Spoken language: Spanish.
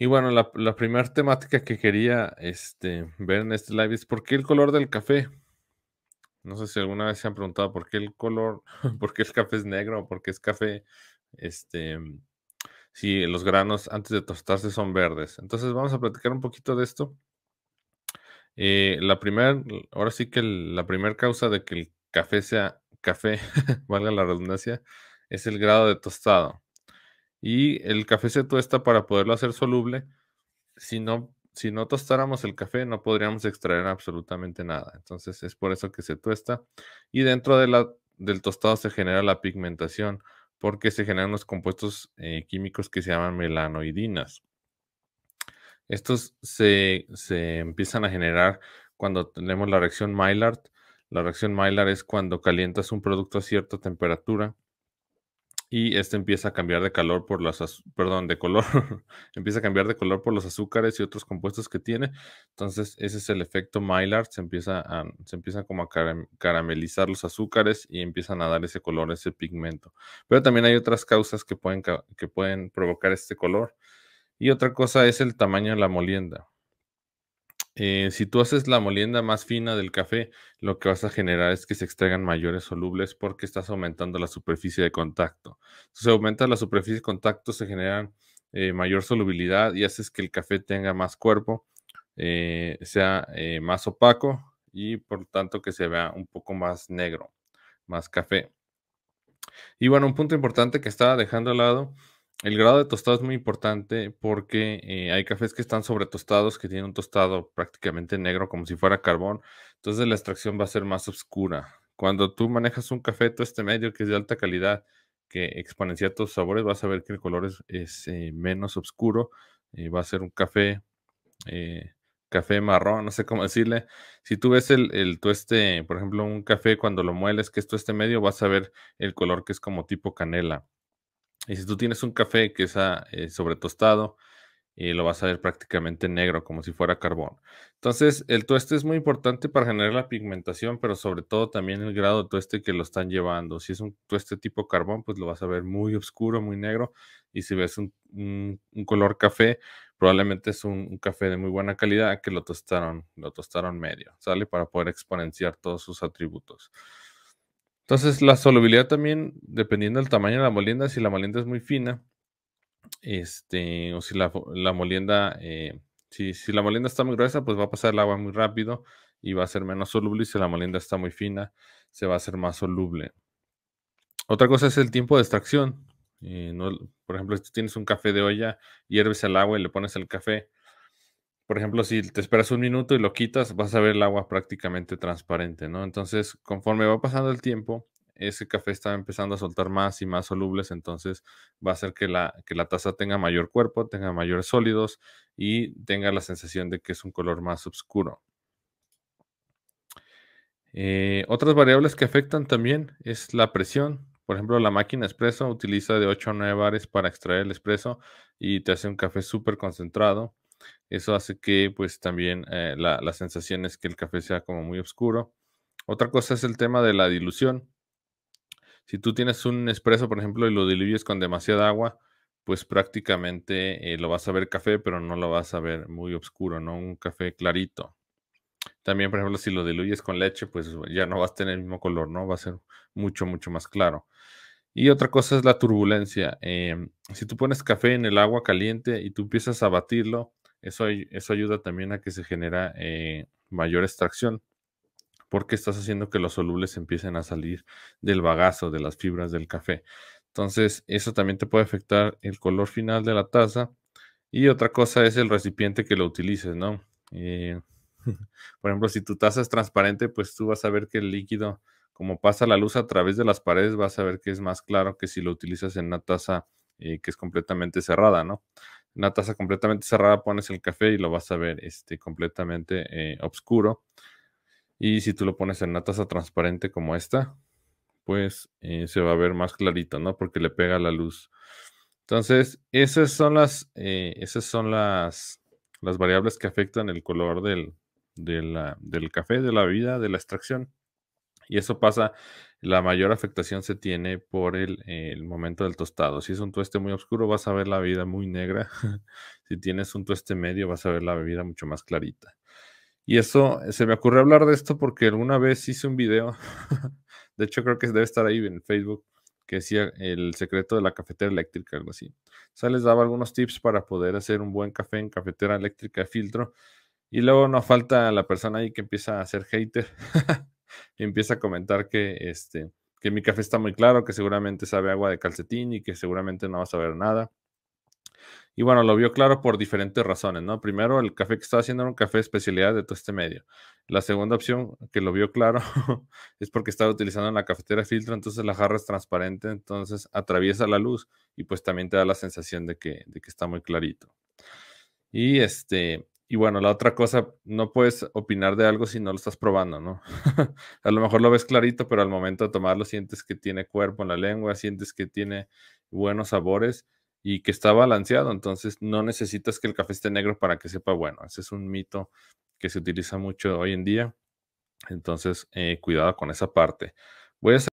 Y bueno, la, primera temática que quería este, ver en este live es ¿por qué el color del café? No sé si alguna vez se han preguntado por qué el color, por qué el café es negro, por qué es café, este, si los granos antes de tostarse son verdes. Entonces vamos a platicar un poquito de esto. Eh, la primera, ahora sí que la primera causa de que el café sea café, valga la redundancia, es el grado de tostado. Y el café se tuesta para poderlo hacer soluble. Si no, si no tostáramos el café, no podríamos extraer absolutamente nada. Entonces es por eso que se tuesta. Y dentro del tostado se genera la pigmentación, porque se generan los compuestos eh, químicos que se llaman melanoidinas. Estos se, se, empiezan a generar cuando tenemos la reacción Maillard. La reacción Maillard es cuando calientas un producto a cierta temperatura y este empieza a cambiar de calor por las perdón, de color, empieza a cambiar de color por los azúcares y otros compuestos que tiene. Entonces, ese es el efecto Mylar. se empieza a, se empiezan como a caramelizar los azúcares y empiezan a dar ese color, ese pigmento. Pero también hay otras causas que pueden que pueden provocar este color. Y otra cosa es el tamaño de la molienda. Eh, si tú haces la molienda más fina del café, lo que vas a generar es que se extraigan mayores solubles porque estás aumentando la superficie de contacto. Si aumenta la superficie de contacto, se genera eh, mayor solubilidad y haces que el café tenga más cuerpo, eh, sea más opaco y por tanto que se vea un poco más negro, más café. Y bueno, un punto importante que estaba dejando al lado el grado de tostado es muy importante porque eh, hay cafés que están sobre tostados, que tienen un tostado prácticamente negro como si fuera carbón, entonces la extracción va a ser más oscura. Cuando tú manejas un café este medio que es de alta calidad, que exponencia tus sabores, vas a ver que el color es, eh, menos oscuro, y eh, va a ser un café, café marrón, no sé cómo decirle. Si tú ves el, el tueste, por ejemplo, un café cuando lo mueles, que es este medio, vas a ver el color que es como tipo canela y si tú tienes un café que está eh, sobre tostado, eh, lo vas a ver prácticamente negro, como si fuera carbón. Entonces, el tueste es muy importante para generar la pigmentación, pero sobre todo también el grado de tueste que lo están llevando. Si es un tueste tipo carbón, pues lo vas a ver muy oscuro, muy negro, y si ves un, color café, probablemente es un, un, café de muy buena calidad que lo tostaron, lo tostaron medio, ¿sale? Para poder exponenciar todos sus atributos. Entonces, la solubilidad también, dependiendo del tamaño de la molienda, si la molienda es muy fina, este, o si la, molienda, eh, si, la molienda está muy gruesa, pues va a pasar el agua muy rápido y va a ser menos soluble. Y si la molienda está muy fina, se va a hacer más soluble. Otra cosa es el tiempo de extracción. Eh, por ejemplo, si tienes un café de olla, hierves el agua y le pones el café, por ejemplo, si te esperas un minuto y lo quitas, vas a ver el agua prácticamente transparente, ¿no? Entonces, conforme va pasando el tiempo, ese café está empezando a soltar más y más solubles, entonces va a hacer que la, la taza tenga mayor cuerpo, tenga mayores sólidos y tenga la sensación de que es un color más oscuro. Eh, otras variables que afectan también es la presión. Por ejemplo, la máquina expreso utiliza de 8 a 9 bares para extraer el expreso y te hace un café súper concentrado. Eso hace que pues también eh, la, sensación es que el café sea como muy oscuro. Otra cosa es el tema de la dilución. Si tú tienes un espresso, por ejemplo, y lo diluyes con demasiada agua, pues prácticamente eh, lo vas a ver café, pero no lo vas a ver muy oscuro, ¿no? Un café clarito. También, por ejemplo, si lo diluyes con leche, pues ya no vas a tener el mismo color, ¿no? Va a ser mucho, mucho más claro. Y otra cosa es la turbulencia. Em, si tú pones café en el agua caliente y tú empiezas a batirlo, eso, ayuda también a que se genera eh, mayor extracción porque estás haciendo que los solubles empiecen a salir del bagazo, de las fibras del café. Entonces, eso también te puede afectar el color final de la taza. Y otra cosa es el recipiente que lo utilices, ¿no? Eh, por ejemplo, si tu taza es transparente, pues tú vas a ver que el líquido, como pasa la luz a través de las paredes, vas a ver que es más claro que si lo utilizas en una taza eh, que es completamente cerrada, ¿no? una taza completamente cerrada, pones el café y lo vas a ver este, completamente obscuro eh, oscuro. Y si tú lo pones en una taza transparente como esta, pues eh, se va a ver más clarito, ¿no? Porque le pega la luz. Entonces, esas son las, eh, esas son las, las variables que afectan el color del, del café, de la bebida, de la extracción. Y eso pasa, la mayor afectación se tiene por el, momento del tostado. Si es un tueste muy oscuro, vas a ver la bebida muy negra. si tienes un tueste medio, vas a ver la bebida mucho más clarita. Y eso, eh, se me ocurrió hablar de esto porque alguna vez hice un video, de hecho creo que debe estar ahí en Facebook, que decía el secreto de la cafetera eléctrica, algo así. O sea, les daba algunos tips para poder hacer un buen café en cafetera eléctrica de filtro. Y luego no falta la persona ahí que empieza a ser hater y empieza a comentar que, este, que mi café está muy claro, que seguramente sabe agua de calcetín y que seguramente no va a saber nada. Y bueno, lo vio claro por diferentes razones, ¿no? Primero, el café que estaba haciendo era un café de especialidad de todo este medio. La segunda opción que lo vio claro es porque estaba utilizando en la cafetera filtro, entonces la jarra es transparente, entonces atraviesa la luz y pues también te da la sensación de que, de que está muy clarito. Y este, y bueno, la otra cosa, no puedes opinar de algo si no lo estás probando, ¿no? a lo mejor lo ves clarito, pero al momento de tomarlo sientes que tiene cuerpo en la lengua, sientes que tiene buenos sabores y que está balanceado, entonces no necesitas que el café esté negro para que sepa bueno. Ese es un mito que se utiliza mucho hoy en día, entonces eh, cuidado con esa parte. Voy a